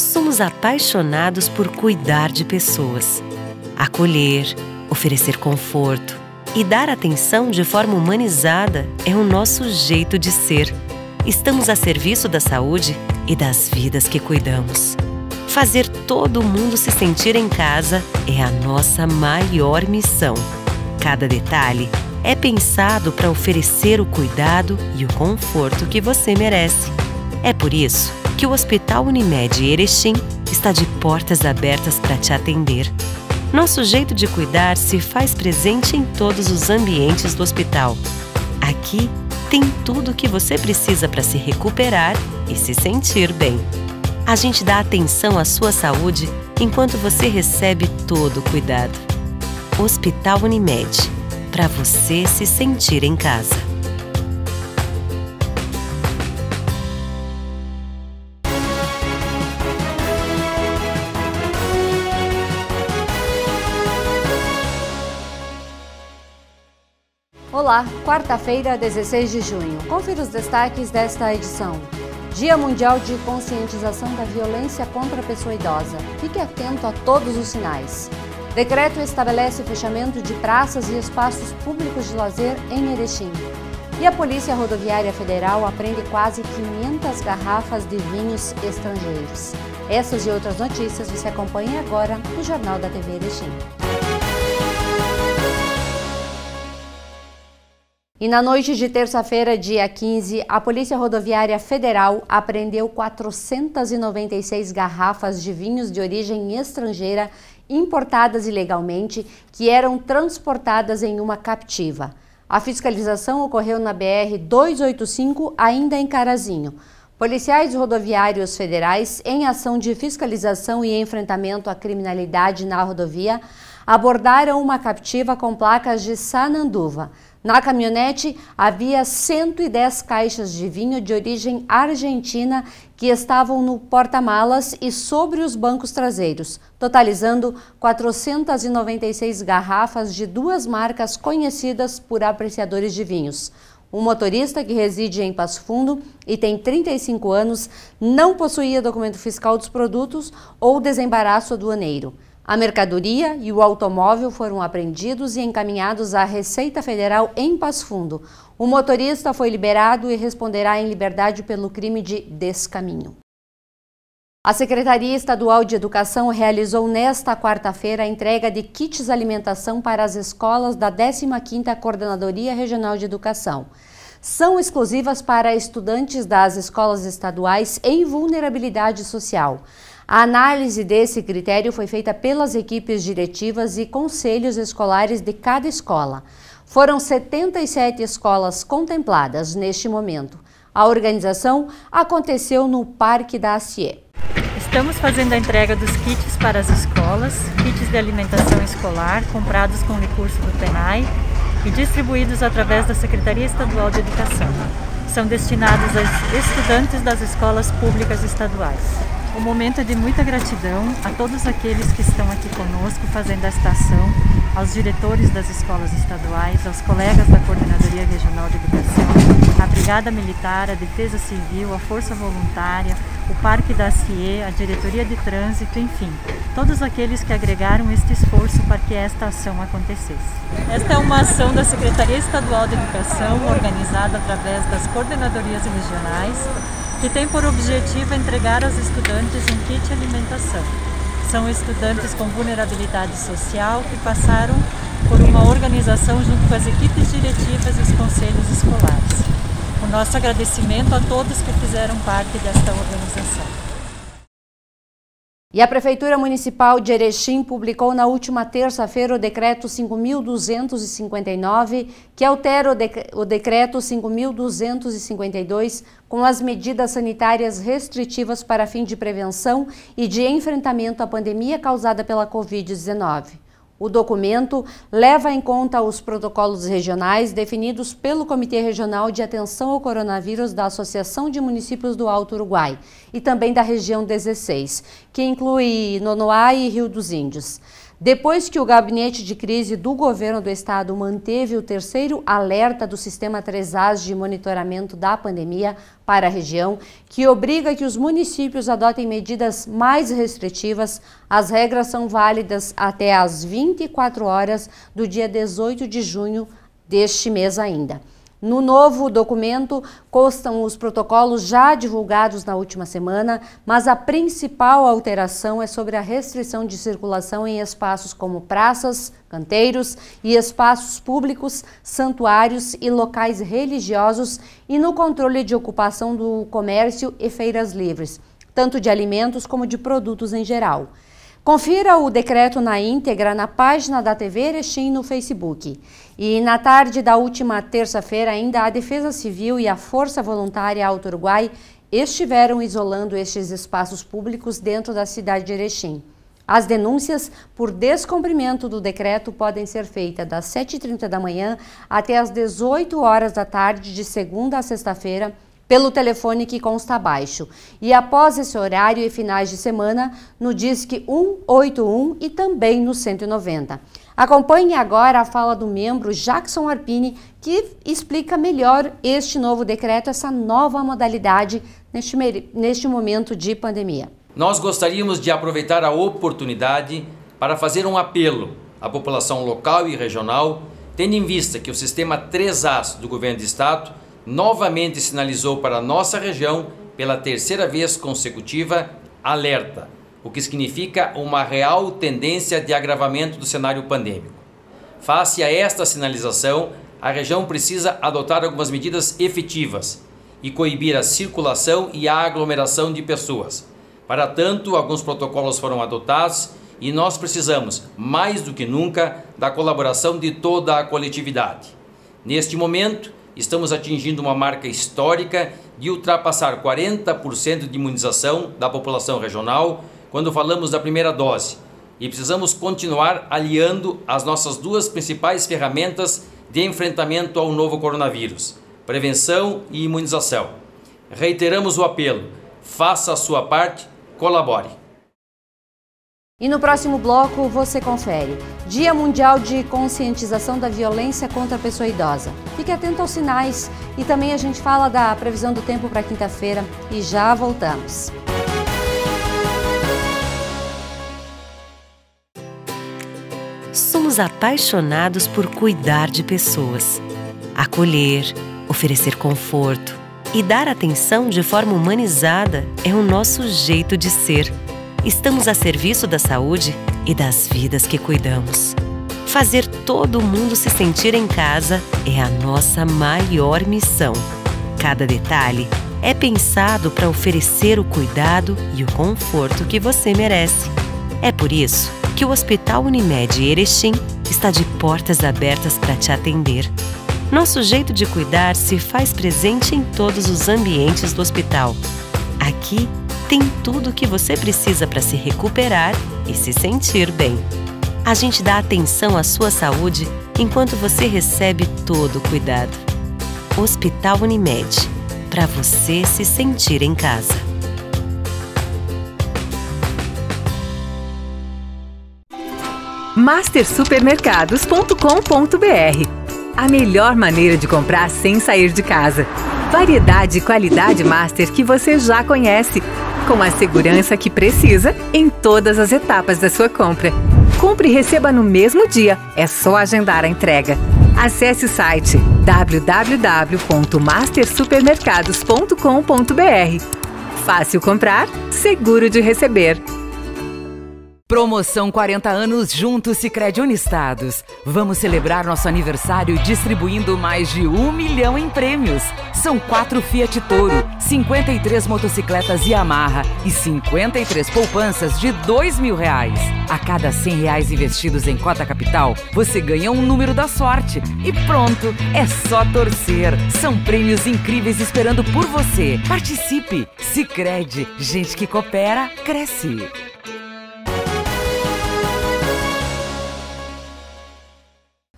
somos apaixonados por cuidar de pessoas, acolher, oferecer conforto e dar atenção de forma humanizada é o nosso jeito de ser. Estamos a serviço da saúde e das vidas que cuidamos. Fazer todo mundo se sentir em casa é a nossa maior missão. Cada detalhe é pensado para oferecer o cuidado e o conforto que você merece. É por isso que o Hospital Unimed Erechim está de portas abertas para te atender. Nosso jeito de cuidar se faz presente em todos os ambientes do hospital. Aqui tem tudo o que você precisa para se recuperar e se sentir bem. A gente dá atenção à sua saúde enquanto você recebe todo o cuidado. Hospital Unimed para você se sentir em casa. Olá, quarta-feira, 16 de junho. Confira os destaques desta edição. Dia Mundial de Conscientização da Violência contra a Pessoa Idosa. Fique atento a todos os sinais. Decreto estabelece o fechamento de praças e espaços públicos de lazer em Erechim. E a Polícia Rodoviária Federal apreende quase 500 garrafas de vinhos estrangeiros. Essas e outras notícias você acompanha agora no Jornal da TV Erechim. E na noite de terça-feira, dia 15, a Polícia Rodoviária Federal apreendeu 496 garrafas de vinhos de origem estrangeira importadas ilegalmente que eram transportadas em uma captiva. A fiscalização ocorreu na BR 285, ainda em Carazinho. Policiais rodoviários federais, em ação de fiscalização e enfrentamento à criminalidade na rodovia, abordaram uma captiva com placas de Sananduva. Na caminhonete havia 110 caixas de vinho de origem argentina que estavam no porta-malas e sobre os bancos traseiros, totalizando 496 garrafas de duas marcas conhecidas por apreciadores de vinhos. Um motorista que reside em Passo Fundo e tem 35 anos não possuía documento fiscal dos produtos ou desembaraço aduaneiro. A mercadoria e o automóvel foram apreendidos e encaminhados à Receita Federal em Passo Fundo. O motorista foi liberado e responderá em liberdade pelo crime de descaminho. A Secretaria Estadual de Educação realizou nesta quarta-feira a entrega de kits alimentação para as escolas da 15ª Coordenadoria Regional de Educação são exclusivas para estudantes das escolas estaduais em vulnerabilidade social. A análise desse critério foi feita pelas equipes diretivas e conselhos escolares de cada escola. Foram 77 escolas contempladas neste momento. A organização aconteceu no Parque da ACIE. Estamos fazendo a entrega dos kits para as escolas, kits de alimentação escolar comprados com recurso do PENAI e distribuídos através da Secretaria Estadual de Educação. São destinados a estudantes das escolas públicas estaduais. O momento é de muita gratidão a todos aqueles que estão aqui conosco fazendo esta ação, aos diretores das escolas estaduais, aos colegas da Coordenadoria Regional de Educação, à Brigada Militar, à Defesa Civil, à Força Voluntária, o Parque da CIE, a Diretoria de Trânsito, enfim, todos aqueles que agregaram este esforço para que esta ação acontecesse. Esta é uma ação da Secretaria Estadual de Educação, organizada através das coordenadorias regionais, que tem por objetivo entregar aos estudantes um kit de alimentação. São estudantes com vulnerabilidade social que passaram por uma organização junto com as equipes diretivas e os conselhos escolares. O nosso agradecimento a todos que fizeram parte desta organização. E a Prefeitura Municipal de Erechim publicou na última terça-feira o decreto 5.259, que altera o, o decreto 5.252 com as medidas sanitárias restritivas para fim de prevenção e de enfrentamento à pandemia causada pela Covid-19. O documento leva em conta os protocolos regionais definidos pelo Comitê Regional de Atenção ao Coronavírus da Associação de Municípios do Alto Uruguai e também da Região 16, que inclui Nonoá e Rio dos Índios. Depois que o gabinete de crise do governo do estado manteve o terceiro alerta do sistema 3As de monitoramento da pandemia para a região, que obriga que os municípios adotem medidas mais restritivas, as regras são válidas até às 24 horas do dia 18 de junho deste mês ainda. No novo documento constam os protocolos já divulgados na última semana, mas a principal alteração é sobre a restrição de circulação em espaços como praças, canteiros e espaços públicos, santuários e locais religiosos e no controle de ocupação do comércio e feiras livres, tanto de alimentos como de produtos em geral. Confira o decreto na íntegra na página da TV Erechim no Facebook. E na tarde da última terça-feira, ainda a Defesa Civil e a Força Voluntária Alto Uruguai estiveram isolando estes espaços públicos dentro da cidade de Erechim. As denúncias por descumprimento do decreto podem ser feitas das 7h30 da manhã até as 18 horas da tarde de segunda a sexta-feira, pelo telefone que consta abaixo. E após esse horário e finais de semana, no Disque 181 e também no 190. Acompanhe agora a fala do membro Jackson Arpini, que explica melhor este novo decreto, essa nova modalidade neste, neste momento de pandemia. Nós gostaríamos de aproveitar a oportunidade para fazer um apelo à população local e regional, tendo em vista que o sistema 3As do governo de estado novamente sinalizou para nossa região, pela terceira vez consecutiva, alerta, o que significa uma real tendência de agravamento do cenário pandêmico. Face a esta sinalização, a região precisa adotar algumas medidas efetivas e coibir a circulação e a aglomeração de pessoas. Para tanto, alguns protocolos foram adotados e nós precisamos, mais do que nunca, da colaboração de toda a coletividade. Neste momento, estamos atingindo uma marca histórica de ultrapassar 40% de imunização da população regional quando falamos da primeira dose. E precisamos continuar aliando as nossas duas principais ferramentas de enfrentamento ao novo coronavírus: prevenção e imunização. Reiteramos o apelo: faça a sua parte, colabore. E no próximo bloco você confere. Dia Mundial de Conscientização da Violência contra a Pessoa Idosa. Fique atento aos sinais e também a gente fala da previsão do tempo para quinta-feira e já voltamos. Somos apaixonados por cuidar de pessoas, acolher, oferecer conforto e dar atenção de forma humanizada é o nosso jeito de ser. Estamos a serviço da saúde e das vidas que cuidamos. Fazer todo mundo se sentir em casa é a nossa maior missão. Cada detalhe é pensado para oferecer o cuidado e o conforto que você merece. É por isso que o Hospital Unimed Erechim está de portas abertas para te atender. Nosso jeito de cuidar se faz presente em todos os ambientes do hospital. Aqui tem tudo o que você precisa para se recuperar e se sentir bem. A gente dá atenção à sua saúde enquanto você recebe todo o cuidado. Hospital Unimed para você se sentir em casa. Mastersupermercados.com.br A melhor maneira de comprar sem sair de casa. Variedade e qualidade master que você já conhece com a segurança que precisa em todas as etapas da sua compra. Compre e receba no mesmo dia. É só agendar a entrega. Acesse o site www.mastersupermercados.com.br. Fácil comprar, seguro de receber. Promoção 40 anos junto Sicredi Unistados. Vamos celebrar nosso aniversário distribuindo mais de um milhão em prêmios. São quatro Fiat Toro, 53 motocicletas Yamaha e 53 poupanças de dois mil reais. A cada 100 reais investidos em cota capital, você ganha um número da sorte. E pronto, é só torcer. São prêmios incríveis esperando por você. Participe. Sicredi, gente que coopera cresce.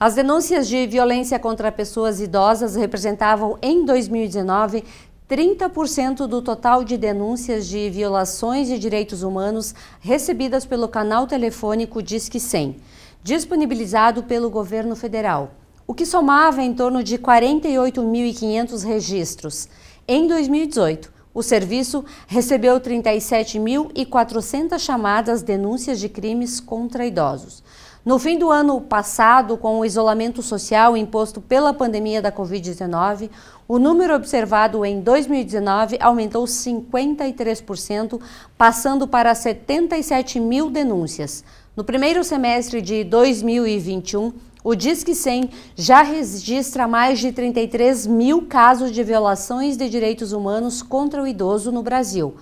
As denúncias de violência contra pessoas idosas representavam, em 2019, 30% do total de denúncias de violações de direitos humanos recebidas pelo canal telefônico Disque 100, disponibilizado pelo governo federal, o que somava em torno de 48.500 registros. Em 2018, o serviço recebeu 37.400 chamadas denúncias de crimes contra idosos. No fim do ano passado, com o isolamento social imposto pela pandemia da Covid-19, o número observado em 2019 aumentou 53%, passando para 77 mil denúncias. No primeiro semestre de 2021, o Disque 100 já registra mais de 33 mil casos de violações de direitos humanos contra o idoso no Brasil.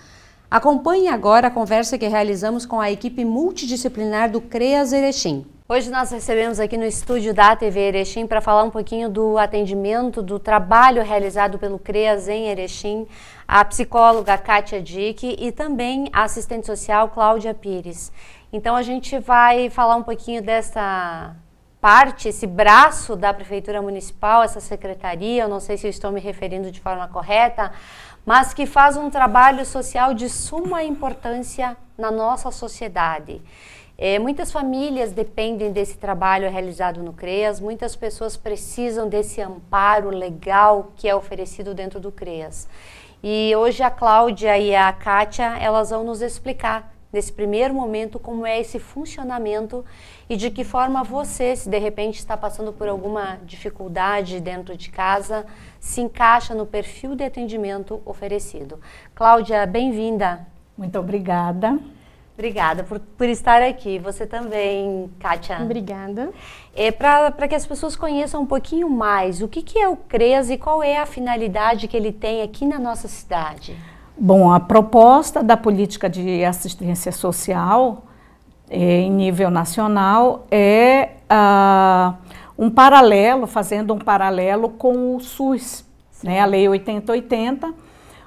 Acompanhe agora a conversa que realizamos com a equipe multidisciplinar do CREAS Erechim. Hoje nós recebemos aqui no estúdio da TV Erechim para falar um pouquinho do atendimento, do trabalho realizado pelo CREAS em Erechim, a psicóloga Kátia Dick e também a assistente social Cláudia Pires. Então a gente vai falar um pouquinho dessa parte, esse braço da Prefeitura Municipal, essa secretaria, eu não sei se eu estou me referindo de forma correta, mas que faz um trabalho social de suma importância na nossa sociedade. É, muitas famílias dependem desse trabalho realizado no CREAS, muitas pessoas precisam desse amparo legal que é oferecido dentro do CREAS. E hoje a Cláudia e a Kátia, elas vão nos explicar nesse primeiro momento, como é esse funcionamento e de que forma você, se de repente está passando por alguma dificuldade dentro de casa, se encaixa no perfil de atendimento oferecido. Cláudia, bem-vinda. Muito obrigada. Obrigada por, por estar aqui. Você também, Kátia. Obrigada. É, Para que as pessoas conheçam um pouquinho mais, o que, que é o CREAS e qual é a finalidade que ele tem aqui na nossa cidade? Bom, a proposta da política de assistência social eh, em nível nacional é ah, um paralelo, fazendo um paralelo com o SUS, né, a Lei 8080,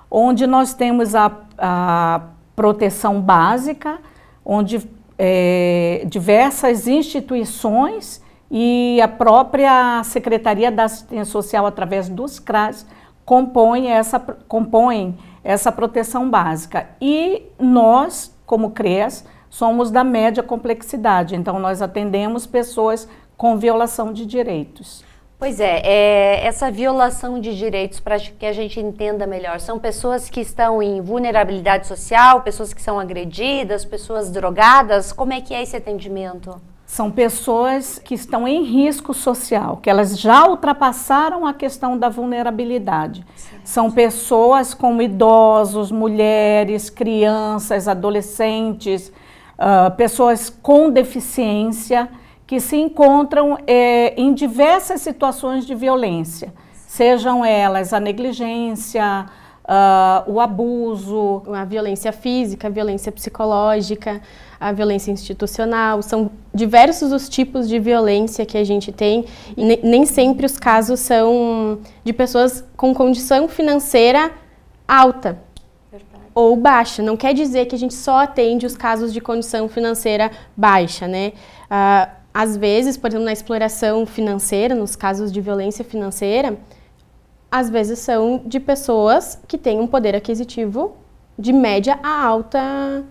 onde nós temos a, a proteção básica, onde eh, diversas instituições e a própria Secretaria da Assistência Social, através dos CRAS, compõem essa, compõem essa proteção básica. E nós, como CRES, somos da média complexidade, então nós atendemos pessoas com violação de direitos. Pois é, é, essa violação de direitos, para que a gente entenda melhor, são pessoas que estão em vulnerabilidade social, pessoas que são agredidas, pessoas drogadas. Como é que é esse atendimento? São pessoas que estão em risco social, que elas já ultrapassaram a questão da vulnerabilidade. Certo. São pessoas como idosos, mulheres, crianças, adolescentes, uh, pessoas com deficiência que se encontram eh, em diversas situações de violência, sejam elas a negligência, uh, o abuso, a violência física, a violência psicológica a violência institucional, são diversos os tipos de violência que a gente tem e nem sempre os casos são de pessoas com condição financeira alta Verdade. ou baixa. Não quer dizer que a gente só atende os casos de condição financeira baixa, né? Uh, às vezes, por exemplo, na exploração financeira, nos casos de violência financeira, às vezes são de pessoas que têm um poder aquisitivo de média a alta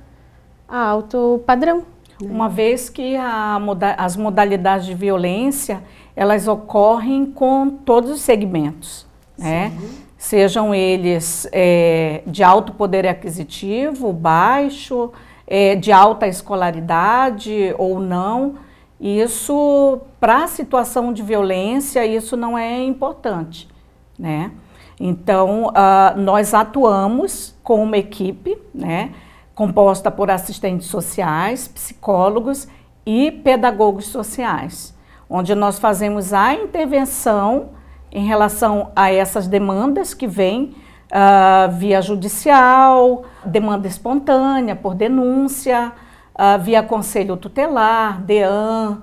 a alto padrão. Né? Uma vez que moda as modalidades de violência, elas ocorrem com todos os segmentos, né? Sejam eles é, de alto poder aquisitivo, baixo, é, de alta escolaridade ou não, isso, para a situação de violência, isso não é importante, né? Então, uh, nós atuamos com uma equipe, né? composta por assistentes sociais, psicólogos e pedagogos sociais, onde nós fazemos a intervenção em relação a essas demandas que vêm uh, via judicial, demanda espontânea por denúncia, uh, via conselho tutelar, DEAN, uh,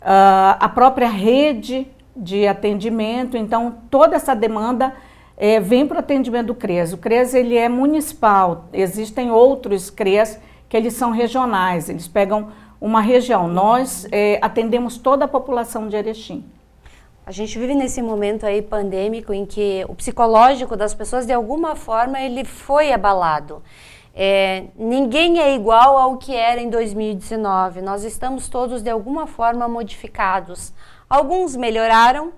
ah, a própria rede de atendimento. Então, toda essa demanda é, vem para o atendimento do CRES. O CRES ele é municipal, existem outros CRES que eles são regionais, eles pegam uma região. Nós é, atendemos toda a população de Erechim. A gente vive nesse momento aí pandêmico em que o psicológico das pessoas de alguma forma ele foi abalado. É, ninguém é igual ao que era em 2019. Nós estamos todos de alguma forma modificados. Alguns melhoraram,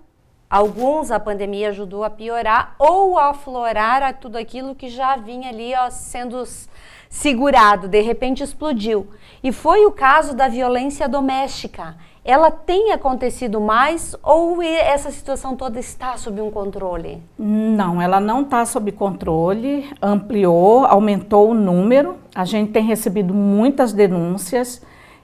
Alguns a pandemia ajudou a piorar ou a aflorar a tudo aquilo que já vinha ali ó, sendo segurado, de repente explodiu. E foi o caso da violência doméstica. Ela tem acontecido mais ou essa situação toda está sob um controle? Não, ela não está sob controle, ampliou, aumentou o número. A gente tem recebido muitas denúncias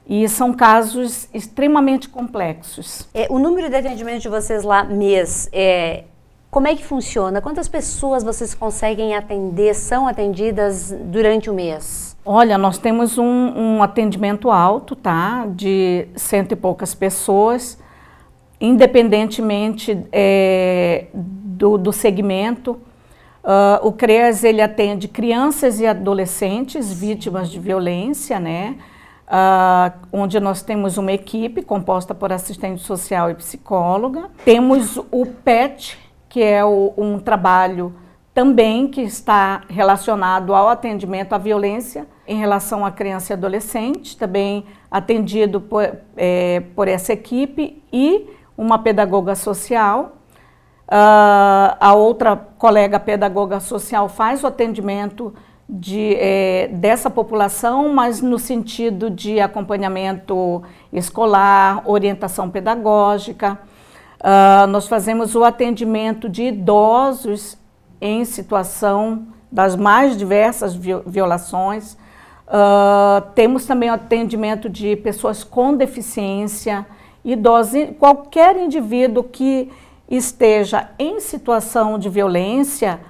e são casos extremamente complexos. É, o número de atendimento de vocês lá mês é, como é que funciona? Quantas pessoas vocês conseguem atender, são atendidas durante o mês? Olha, nós temos um, um, atendimento alto, tá? De cento e poucas pessoas, independentemente é, do, do, segmento. Uh, o CREAS, ele atende crianças e adolescentes vítimas de violência, né? Uh, onde nós temos uma equipe composta por assistente social e psicóloga. Temos o PET, que é o, um trabalho também que está relacionado ao atendimento à violência em relação à criança e adolescente, também atendido por, é, por essa equipe e uma pedagoga social. Uh, a outra colega pedagoga social faz o atendimento de, é, dessa população, mas no sentido de acompanhamento escolar, orientação pedagógica. Uh, nós fazemos o atendimento de idosos em situação das mais diversas violações. Uh, temos também o atendimento de pessoas com deficiência, idosos, qualquer indivíduo que esteja em situação de violência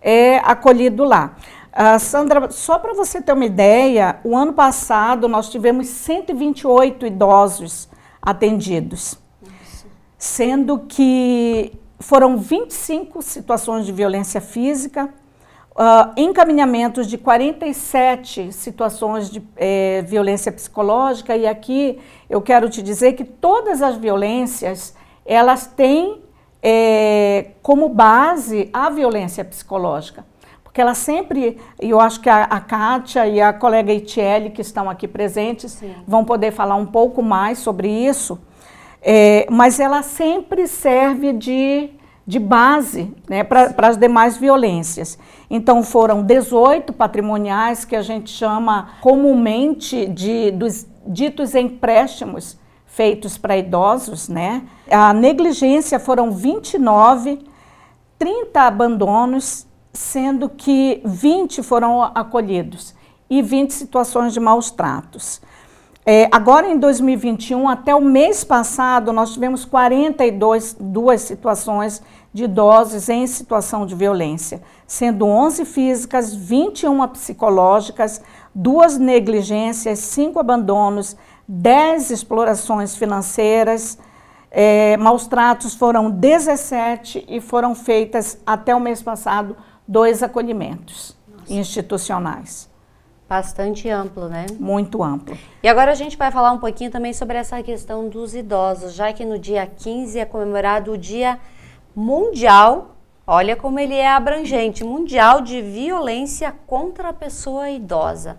é acolhido lá. Uh, Sandra, só para você ter uma ideia, o ano passado nós tivemos 128 idosos atendidos, Isso. sendo que foram 25 situações de violência física, uh, encaminhamentos de 47 situações de eh, violência psicológica, e aqui eu quero te dizer que todas as violências, elas têm eh, como base a violência psicológica porque ela sempre, e eu acho que a, a Kátia e a colega Itiele, que estão aqui presentes, Sim. vão poder falar um pouco mais sobre isso, é, mas ela sempre serve de, de base né, para as demais violências. Então foram 18 patrimoniais que a gente chama comumente de dos ditos empréstimos feitos para idosos, né? A negligência foram 29, 30 abandonos, sendo que 20 foram acolhidos e 20 situações de maus tratos. É, agora em 2021, até o mês passado, nós tivemos 42 duas situações de idosos em situação de violência, sendo 11 físicas, 21 psicológicas, duas negligências, cinco abandonos, 10 explorações financeiras, é, maus tratos foram 17 e foram feitas até o mês passado dois acolhimentos Nossa. institucionais. Bastante amplo, né? Muito amplo. E agora a gente vai falar um pouquinho também sobre essa questão dos idosos, já que no dia 15 é comemorado o Dia Mundial, olha como ele é abrangente, Mundial de Violência contra a Pessoa Idosa.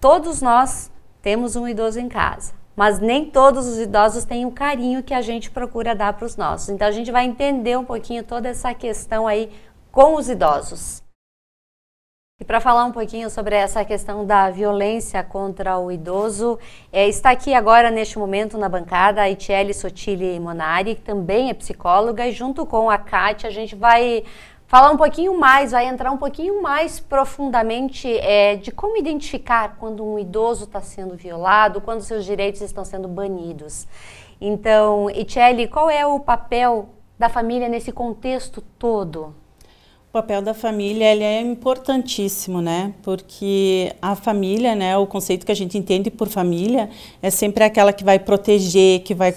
Todos nós temos um idoso em casa, mas nem todos os idosos têm o carinho que a gente procura dar para os nossos. Então a gente vai entender um pouquinho toda essa questão aí com os idosos. E para falar um pouquinho sobre essa questão da violência contra o idoso, é, está aqui agora, neste momento, na bancada, a Itiele Sotile Monari, que também é psicóloga, e junto com a Kátia, a gente vai falar um pouquinho mais, vai entrar um pouquinho mais profundamente é, de como identificar quando um idoso está sendo violado, quando seus direitos estão sendo banidos. Então, Itiele, qual é o papel da família nesse contexto todo? O papel da família ele é importantíssimo, né? Porque a família, né, o conceito que a gente entende por família é sempre aquela que vai proteger, que vai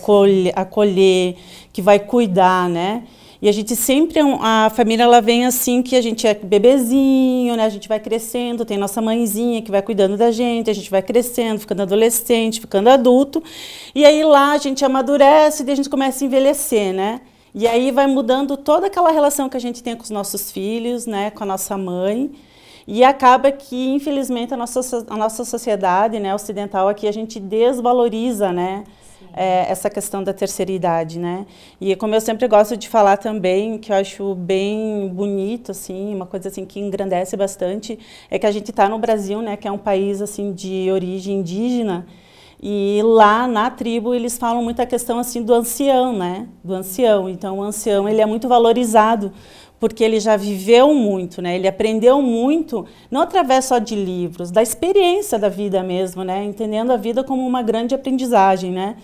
acolher, que vai cuidar, né? E a gente sempre, é a família ela vem assim que a gente é bebezinho, né? A gente vai crescendo, tem nossa mãezinha que vai cuidando da gente, a gente vai crescendo, ficando adolescente, ficando adulto. E aí lá a gente amadurece e a gente começa a envelhecer, né? E aí vai mudando toda aquela relação que a gente tem com os nossos filhos, né, com a nossa mãe. E acaba que, infelizmente, a nossa, a nossa sociedade né, ocidental aqui, a gente desvaloriza né, é, essa questão da terceira idade. Né? E como eu sempre gosto de falar também, que eu acho bem bonito, assim, uma coisa assim, que engrandece bastante, é que a gente está no Brasil, né, que é um país assim, de origem indígena, e lá na tribo eles falam muito a questão assim do ancião, né? Do ancião. Então o ancião ele é muito valorizado porque ele já viveu muito, né? Ele aprendeu muito, não através só de livros, da experiência da vida mesmo, né? Entendendo a vida como uma grande aprendizagem, né?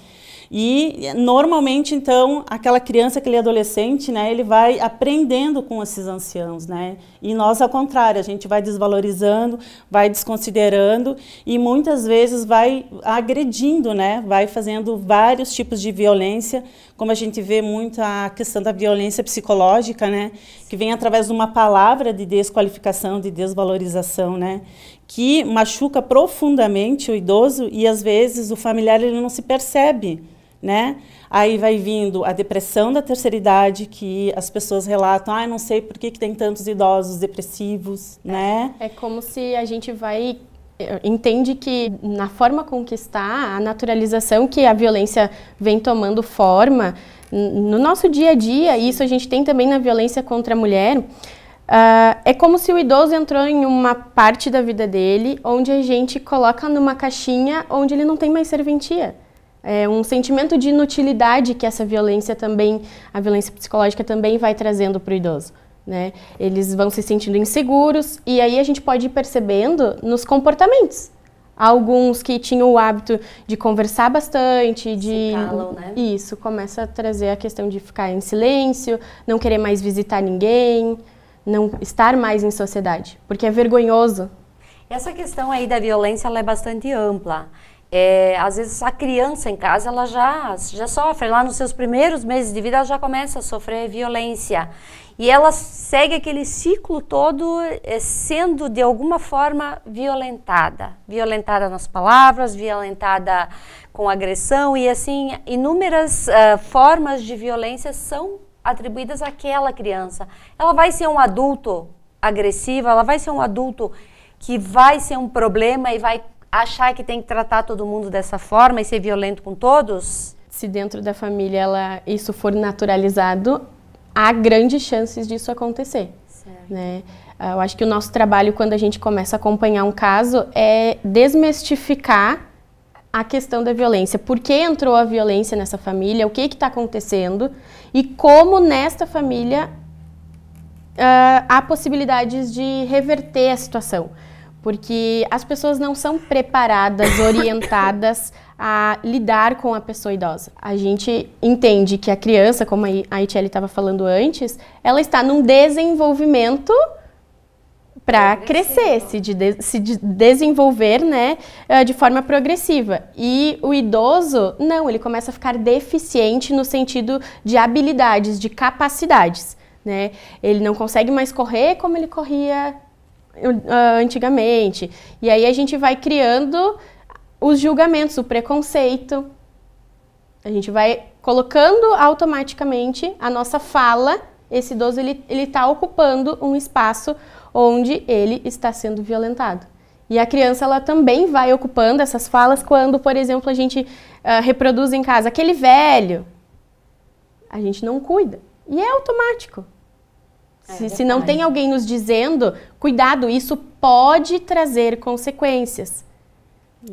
E normalmente, então, aquela criança, aquele adolescente, né, ele vai aprendendo com esses anciãos, né? E nós, ao contrário, a gente vai desvalorizando, vai desconsiderando e muitas vezes vai agredindo, né? Vai fazendo vários tipos de violência, como a gente vê muito a questão da violência psicológica, né? Que vem através de uma palavra de desqualificação, de desvalorização, né? Que machuca profundamente o idoso e às vezes o familiar ele não se percebe né? Aí vai vindo a depressão da terceira idade, que as pessoas relatam, ah, não sei por que, que tem tantos idosos depressivos, é, né? É como se a gente vai eh, entende que na forma conquistar a naturalização que a violência vem tomando forma no nosso dia a dia, e isso a gente tem também na violência contra a mulher, uh, é como se o idoso entrou em uma parte da vida dele onde a gente coloca numa caixinha onde ele não tem mais serventia é, um sentimento de inutilidade que essa violência também, a violência psicológica também vai trazendo para o idoso. Né? Eles vão se sentindo inseguros e aí a gente pode ir percebendo nos comportamentos. Alguns que tinham o hábito de conversar bastante, de. Se calam, né? Isso, começa a trazer a questão de ficar em silêncio, não querer mais visitar ninguém, não estar mais em sociedade, porque é vergonhoso. Essa questão aí da violência é bastante ampla. É, às vezes a criança em casa ela já, já sofre, lá nos seus primeiros meses de vida ela já começa a sofrer violência. E ela segue aquele ciclo todo é, sendo de alguma forma violentada. Violentada nas palavras, violentada com agressão e assim, inúmeras uh, formas de violência são atribuídas àquela criança. Ela vai ser um adulto agressivo, ela vai ser um adulto que vai ser um problema e vai achar que tem que tratar todo mundo dessa forma e ser violento com todos? Se dentro da família ela, isso for naturalizado, há grandes chances disso acontecer. Certo. Né? Ah, eu acho que o nosso trabalho, quando a gente começa a acompanhar um caso, é desmistificar a questão da violência. Por que entrou a violência nessa família? O que está acontecendo? E como nesta família uh, há possibilidades de reverter a situação porque as pessoas não são preparadas, orientadas a lidar com a pessoa idosa. A gente entende que a criança, como a Itiele estava falando antes, ela está num desenvolvimento para crescer, se, de, se de desenvolver né, eh, de forma progressiva. E o idoso, não, ele começa a ficar deficiente no sentido de habilidades, de capacidades. Né? Ele não consegue mais correr como ele corria ah, antigamente. E aí a gente vai criando os julgamentos, o preconceito. A gente vai colocando automaticamente a nossa fala. Esse idoso ele está ocupando um espaço onde ele está sendo violentado. E a criança ela também vai ocupando essas falas quando, por exemplo, a gente uh, reproduz em casa aquele velho. A gente não cuida. E é automático se, é se não tem alguém nos dizendo, cuidado, isso pode trazer consequências.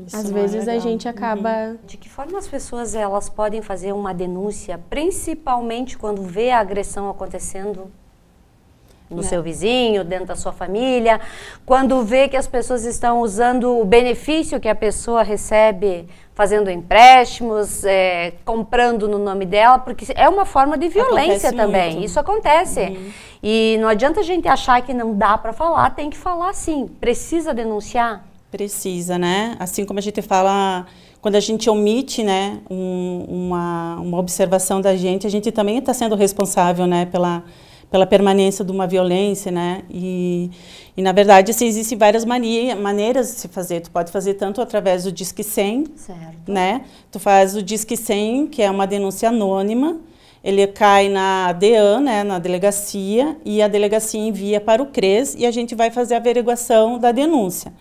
Isso Às é vezes é a gente uhum. acaba. De que forma as pessoas elas podem fazer uma denúncia, principalmente quando vê a agressão acontecendo no é. seu vizinho, dentro da sua família, quando vê que as pessoas estão usando o benefício que a pessoa recebe fazendo empréstimos, é, comprando no nome dela, porque é uma forma de violência acontece também. Muito. Isso acontece. Uhum. E não adianta a gente achar que não dá para falar, tem que falar sim. Precisa denunciar. Precisa, né? Assim como a gente fala quando a gente omite né, um, uma, uma observação da gente, a gente também está sendo responsável né, pela, pela permanência de uma violência, né? E, e na verdade, assim, existem várias mania, maneiras de se fazer. Tu pode fazer tanto através do Disque 100, certo. né? Tu faz o Disque 100, que é uma denúncia anônima, ele cai na DEAN, né, na delegacia, e a delegacia envia para o CRES e a gente vai fazer a averiguação da denúncia.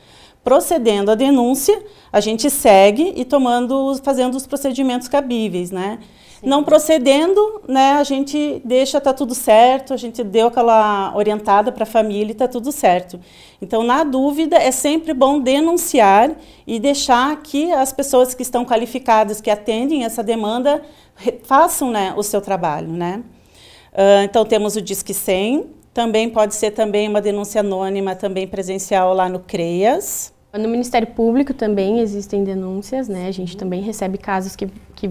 Procedendo a denúncia, a gente segue e tomando, fazendo os procedimentos cabíveis, né? Não procedendo, né, a gente deixa, tá tudo certo, a gente deu aquela orientada para a família e tá tudo certo. Então, na dúvida, é sempre bom denunciar e deixar que as pessoas que estão qualificadas, que atendem essa demanda, façam né, o seu trabalho, né? Uh, então, temos o Disque 100, também pode ser também uma denúncia anônima, também presencial lá no CREAS. No Ministério Público também existem denúncias, né? A gente também recebe casos que, que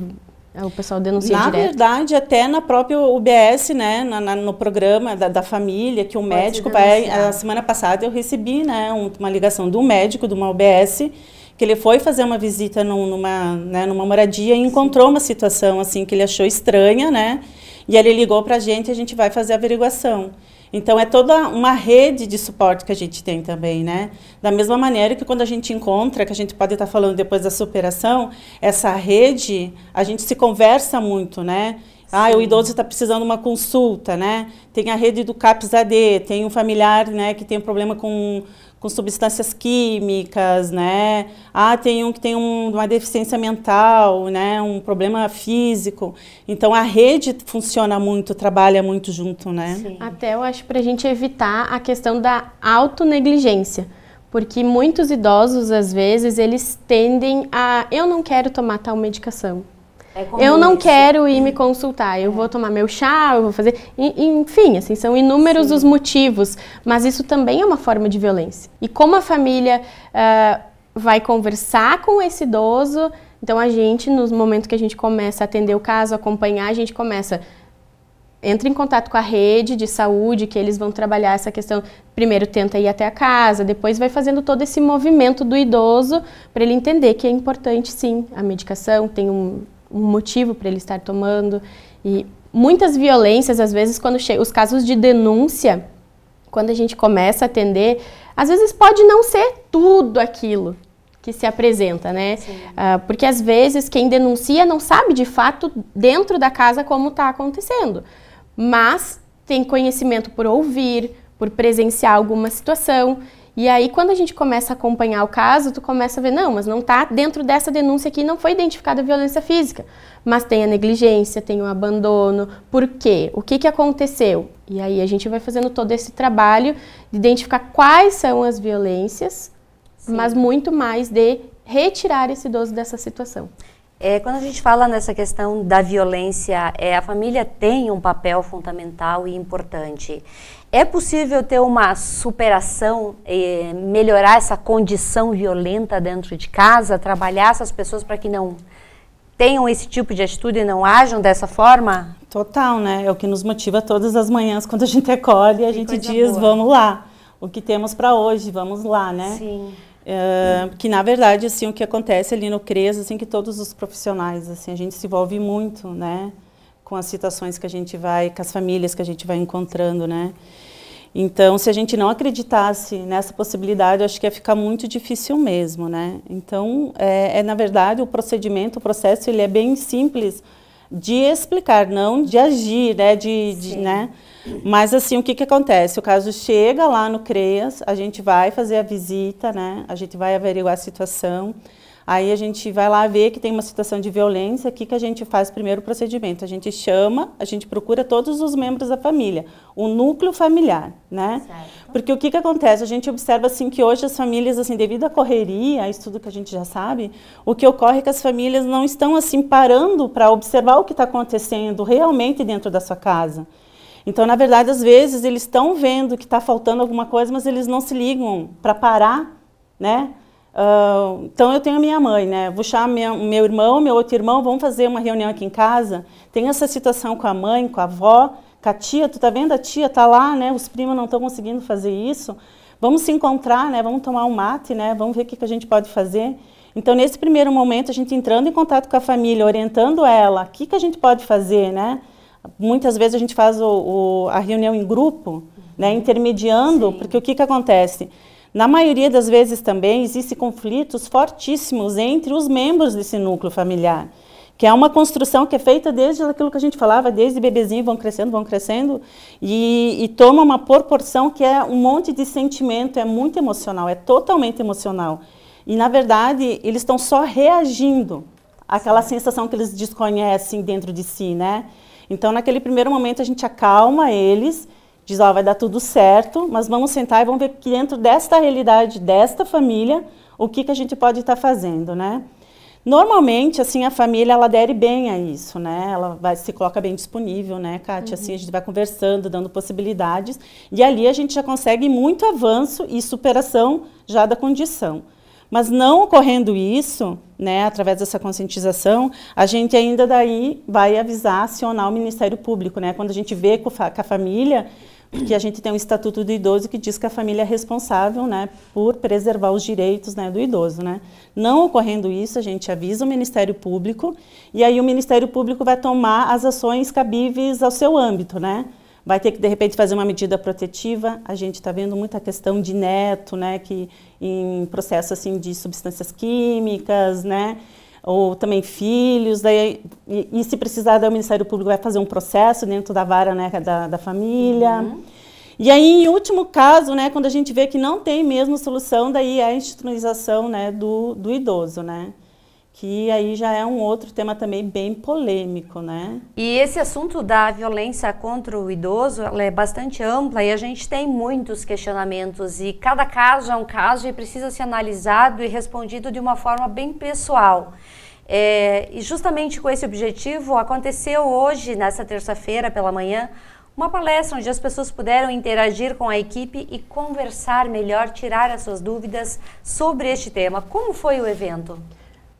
é, o pessoal denuncia na direto. Na verdade, até na própria UBS, né, na, na, no programa da, da, família, que o Pode médico vai... A semana passada eu recebi né, um, uma ligação do médico de uma UBS, que ele foi fazer uma visita num, numa, né, numa moradia e encontrou Sim. uma situação assim que ele achou estranha, né? E ele ligou para a gente e a gente vai fazer a averiguação. Então é toda uma rede de suporte que a gente tem também, né? Da mesma maneira que quando a gente encontra, que a gente pode estar falando depois da superação, essa rede, a gente se conversa muito, né? Sim. Ah, o idoso está precisando de uma consulta, né? Tem a rede do CAPS-AD, tem um familiar né, que tem um problema com com substâncias químicas, né? Ah, tem um que tem um, uma deficiência mental, né? Um problema físico. Então a rede funciona muito, trabalha muito junto, né? Sim. Até eu acho para a gente evitar a questão da autonegligência. Porque muitos idosos, às vezes, eles tendem a... Eu não quero tomar tal medicação é eu não isso. quero ir me consultar, eu é. vou tomar meu chá, eu vou fazer. Enfim, assim, são inúmeros Sim. os motivos, mas isso também é uma forma de violência. E como a família uh, vai conversar com esse idoso, então a gente, no momento que a gente começa a atender o caso, acompanhar, a gente começa entra em contato com a rede de saúde, que eles vão trabalhar essa questão. Primeiro tenta ir até a casa, depois vai fazendo todo esse movimento do idoso para ele entender que é importante sim a medicação, tem um, um motivo para ele estar tomando. E muitas violências, às vezes, quando chega, os casos de denúncia, quando a gente começa a atender, às vezes pode não ser tudo aquilo que se apresenta, né? Ah, porque às vezes quem denuncia não sabe de fato dentro da casa como está acontecendo, mas tem conhecimento por ouvir, por presenciar alguma situação e aí, quando a gente começa a acompanhar o caso, tu começa a ver, não, mas não tá dentro dessa denúncia aqui, não foi identificada violência física. Mas tem a negligência, tem o abandono, por quê? O que, que aconteceu? E aí a gente vai fazendo todo esse trabalho de identificar quais são as violências, Sim. mas muito mais de retirar esse idoso dessa situação. É, quando a gente fala nessa questão da violência, é, a família tem um papel fundamental e importante. É possível ter uma superação, eh, melhorar essa condição violenta dentro de casa, trabalhar essas pessoas para que não tenham esse tipo de atitude e não ajam dessa forma? Total, né? É o que nos motiva todas as manhãs quando a gente acorda e a gente diz, boa. vamos lá, o que temos para hoje, vamos lá, né? Sim. Eh, que na verdade assim o que acontece ali no CRES assim que todos os profissionais assim a gente se envolve muito né com as situações que a gente vai, com as famílias que a gente vai encontrando, né? Então, se a gente não acreditasse nessa possibilidade, acho que ia ficar muito difícil mesmo, né? Então, é, é, na verdade o procedimento, o processo, ele é bem simples de explicar, não de agir, né? De, de né? Mas assim, o que que acontece? O caso chega lá no CREAS, a gente vai fazer a visita, né? A gente vai averiguar a situação. Aí a gente vai lá ver que tem uma situação de violência, o que, que a gente faz primeiro procedimento? A gente chama, a gente procura todos os membros da família, o núcleo familiar, né? Certo. Porque o que, que acontece? A gente observa assim que hoje as famílias, assim, devido à correria, a isso tudo que a gente já sabe, o que ocorre é que as famílias não estão assim parando para observar o que está acontecendo realmente dentro da sua casa. Então, na verdade, às vezes eles estão vendo que está faltando alguma coisa, mas eles não se ligam para parar, né? Uh, então eu tenho a minha mãe, né? Vou chamar minha, meu irmão, meu outro irmão, vamos fazer uma reunião aqui em casa. Tem essa situação com a mãe, com a avó, com a tia. Tu tá vendo a tia tá lá, né? Os primos não estão conseguindo fazer isso. Vamos se encontrar, né? Vamos tomar um mate, né? Vamos ver o que, que a gente pode fazer. Então nesse primeiro momento a gente entrando em contato com a família, orientando ela, o que que a gente pode fazer, né? Muitas vezes a gente faz o, o, a reunião em grupo, né? Uhum. Intermediando, Sim. porque o que que acontece? Na maioria das vezes também existem conflitos fortíssimos entre os membros desse núcleo familiar, que é uma construção que é feita desde aquilo que a gente falava, desde bebezinho vão crescendo, vão crescendo, e, e toma uma proporção que é um monte de sentimento, é muito emocional, é totalmente emocional. E, na verdade, eles estão só reagindo àquela sensação que eles desconhecem dentro de si, né? Então, naquele primeiro momento, a gente acalma eles diz, ó, vai dar tudo certo, mas vamos sentar e vamos ver que dentro desta realidade, desta família, o que, que a gente pode estar tá fazendo, né? Normalmente, assim, a família, ela adere bem a isso, né? Ela vai, se coloca bem disponível, né, Kátia? Uhum. Assim, a uhum. gente vai conversando, dando possibilidades. E ali a gente já consegue muito avanço e superação já da condição. Mas não ocorrendo isso, né, através dessa conscientização, a gente ainda daí vai avisar, acionar o Ministério Público, né? Quando a gente vê com a família porque a gente tem um estatuto do idoso que diz que a família é responsável, né, por preservar os direitos, né, do idoso, né. Não ocorrendo isso, a gente avisa o Ministério Público e aí o Ministério Público vai tomar as ações cabíveis ao seu âmbito, né. Vai ter que de repente fazer uma medida protetiva. A gente está vendo muita questão de neto, né, que em processo assim de substâncias químicas, né ou também filhos, daí, e, e, se precisar, daí o Ministério Público vai fazer um processo dentro da vara né, da, da família. Uhum. E aí, em último caso, né, quando a gente vê que não tem mesmo solução, daí é a institucionalização né, do, do idoso, né? que aí já é um outro tema também bem polêmico, né? E esse assunto da violência contra o idoso é bastante ampla e a gente tem muitos questionamentos e cada caso é um caso e precisa ser analisado e respondido de uma forma bem pessoal. É, e justamente com esse objetivo aconteceu hoje, nessa terça-feira pela manhã, uma palestra onde as pessoas puderam interagir com a equipe e conversar melhor, tirar as suas dúvidas sobre este tema. Como foi o evento?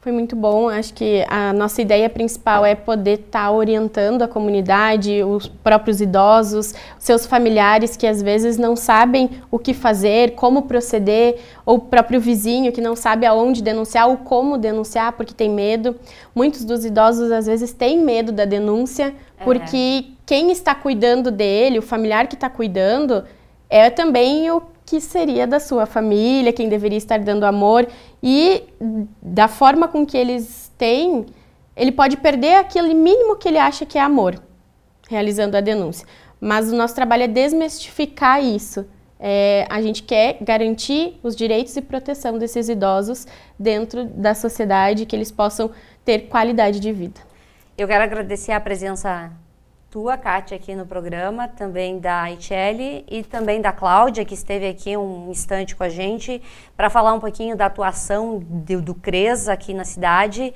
Foi muito bom. Acho que a nossa ideia principal é poder estar tá orientando a comunidade, os próprios idosos, seus familiares que às vezes não sabem o que fazer, como proceder, ou o próprio vizinho que não sabe aonde denunciar ou como denunciar porque tem medo. Muitos dos idosos às vezes têm medo da denúncia é. porque quem está cuidando dele, o familiar que está cuidando, é também o que seria da sua família, quem deveria estar dando amor e da forma com que eles têm, ele pode perder aquele mínimo que ele acha que é amor, realizando a denúncia. Mas o nosso trabalho é desmistificar isso. É, a gente quer garantir os direitos e proteção desses idosos dentro da sociedade, que eles possam ter qualidade de vida. Eu quero agradecer a presença tua, Kátia, aqui no programa, também da Itchelle e também da Cláudia, que esteve aqui um instante com a gente, para falar um pouquinho da atuação do, do CRES aqui na cidade.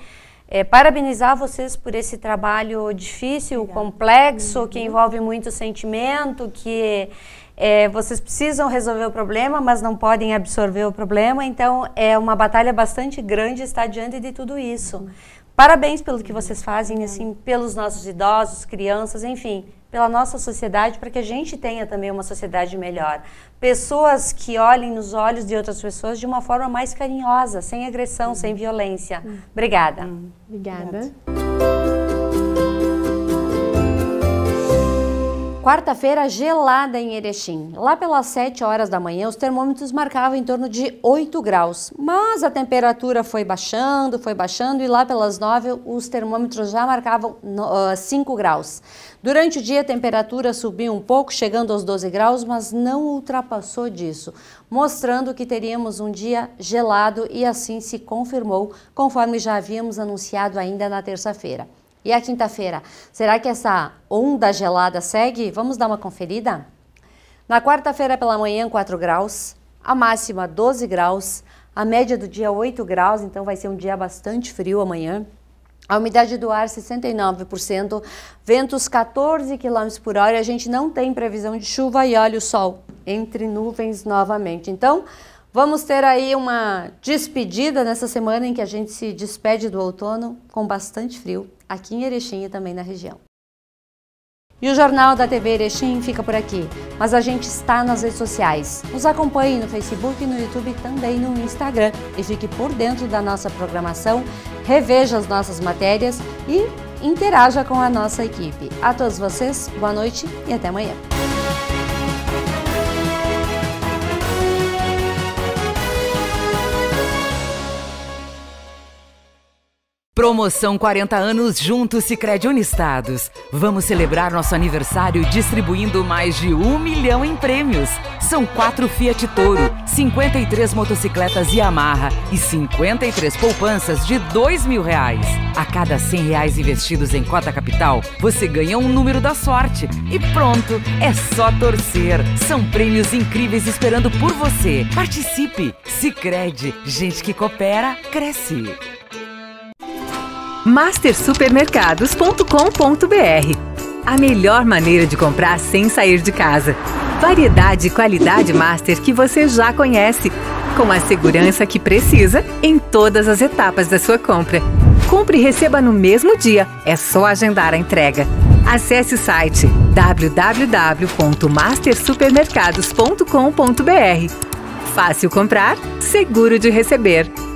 É, parabenizar vocês por esse trabalho difícil, Obrigada. complexo, uhum. que envolve muito sentimento, que é, vocês precisam resolver o problema, mas não podem absorver o problema. Então, é uma batalha bastante grande estar diante de tudo isso. Uhum Parabéns pelo que uhum. vocês fazem, assim, pelos nossos idosos, crianças, enfim, pela nossa sociedade, para que a gente tenha também uma sociedade melhor. Pessoas que olhem nos olhos de outras pessoas de uma forma mais carinhosa, sem agressão, uhum. sem violência. Uhum. Obrigada. Obrigada. Obrigada. Quarta-feira gelada em Erechim. Lá pelas 7 horas da manhã, os termômetros marcavam em torno de 8 graus, mas a temperatura foi baixando, foi baixando e lá pelas 9 os termômetros já marcavam 5 ah, graus. Durante o dia a temperatura subiu um pouco, chegando aos 12 graus, mas não ultrapassou disso, mostrando que teríamos um dia gelado e assim se confirmou, conforme já havíamos anunciado ainda na terça-feira. E a quinta-feira? Será que essa onda gelada segue? Vamos dar uma conferida? Na quarta-feira pela manhã, 4 graus, a máxima 12 graus, a média do dia 8 graus, então vai ser um dia bastante frio amanhã. A umidade do ar 69%, ventos 14 km por hora, a gente não tem previsão de chuva e olha o sol entre nuvens novamente. Então, vamos ter aí uma despedida nessa semana em que a gente se despede do outono com bastante frio aqui em Erechim e também na região. E o Jornal da TV Erechim fica por aqui, mas a gente está nas redes sociais. Nos acompanhe no Facebook, no YouTube e também no Instagram. E fique por dentro da nossa programação, reveja as nossas matérias e interaja com a nossa equipe. A todos vocês, boa noite e até amanhã. Promoção 40 anos juntos Sicredi Unistados. Vamos celebrar nosso aniversário distribuindo mais de um milhão em prêmios. São quatro Fiat Toro, 53 motocicletas Yamaha e 53 poupanças de dois mil reais. A cada 100 reais investidos em cota capital, você ganha um número da sorte. E pronto, é só torcer. São prêmios incríveis esperando por você. Participe. Sicredi, gente que coopera cresce mastersupermercados.com.br A melhor maneira de comprar sem sair de casa. Variedade e qualidade master que você já conhece, com a segurança que precisa em todas as etapas da sua compra. Compre e receba no mesmo dia, é só agendar a entrega. Acesse o site www.mastersupermercados.com.br. Fácil comprar, seguro de receber.